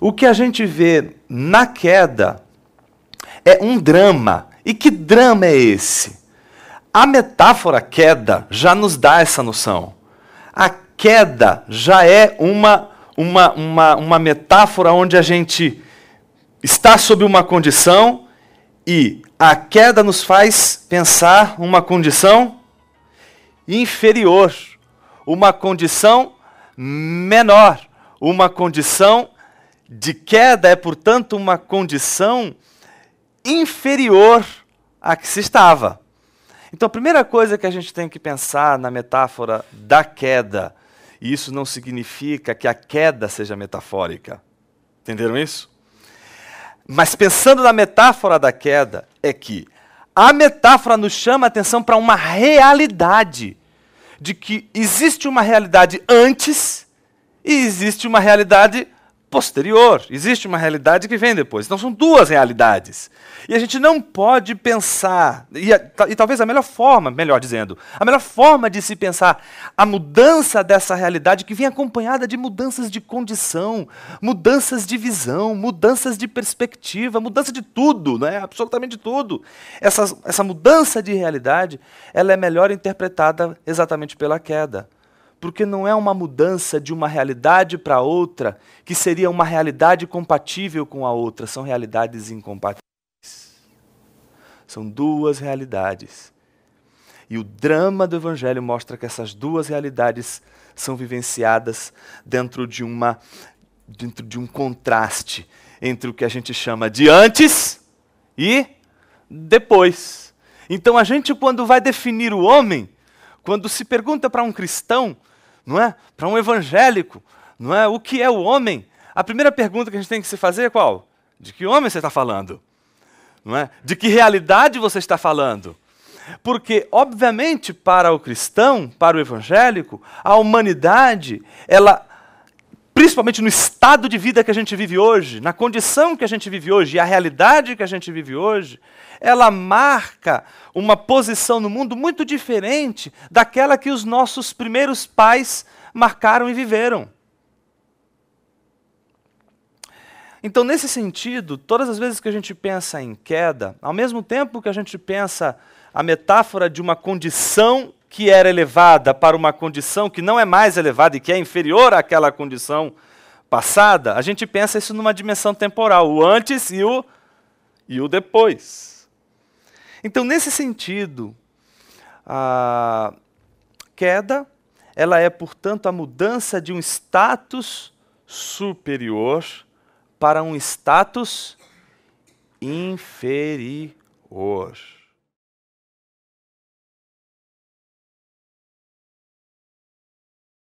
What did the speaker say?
o que a gente vê na queda é um drama. E que drama é esse? A metáfora queda já nos dá essa noção. A queda já é uma, uma, uma, uma metáfora onde a gente está sob uma condição e a queda nos faz pensar uma condição inferior, uma condição menor, uma condição de queda é, portanto, uma condição inferior à que se estava. Então, a primeira coisa que a gente tem que pensar na metáfora da queda, e isso não significa que a queda seja metafórica. Entenderam isso? Mas pensando na metáfora da queda, é que a metáfora nos chama a atenção para uma realidade, de que existe uma realidade antes e existe uma realidade posterior. Existe uma realidade que vem depois. Então são duas realidades. E a gente não pode pensar, e, a, e, talvez a melhor forma, melhor dizendo, a melhor forma de se pensar a mudança dessa realidade que vem acompanhada de mudanças de condição, mudanças de visão, mudanças de perspectiva, mudança de tudo, né? absolutamente tudo. Essa, essa mudança de realidade ela é melhor interpretada exatamente pela queda porque não é uma mudança de uma realidade para outra que seria uma realidade compatível com a outra, são realidades incompatíveis. São duas realidades. E o drama do Evangelho mostra que essas duas realidades são vivenciadas dentro de, uma, dentro de um contraste entre o que a gente chama de antes e depois. Então a gente, quando vai definir o homem, quando se pergunta para um cristão, não é? Para um evangélico, não é? O que é o homem? A primeira pergunta que a gente tem que se fazer é qual? De que homem você está falando? Não é? De que realidade você está falando? Porque, obviamente, para o cristão, para o evangélico, a humanidade, ela principalmente no estado de vida que a gente vive hoje, na condição que a gente vive hoje e a realidade que a gente vive hoje, ela marca uma posição no mundo muito diferente daquela que os nossos primeiros pais marcaram e viveram. Então, nesse sentido, todas as vezes que a gente pensa em queda, ao mesmo tempo que a gente pensa a metáfora de uma condição que era elevada para uma condição que não é mais elevada e que é inferior àquela condição passada, a gente pensa isso numa dimensão temporal, o antes e o, e o depois. Então, nesse sentido, a queda ela é, portanto, a mudança de um status superior para um status inferior.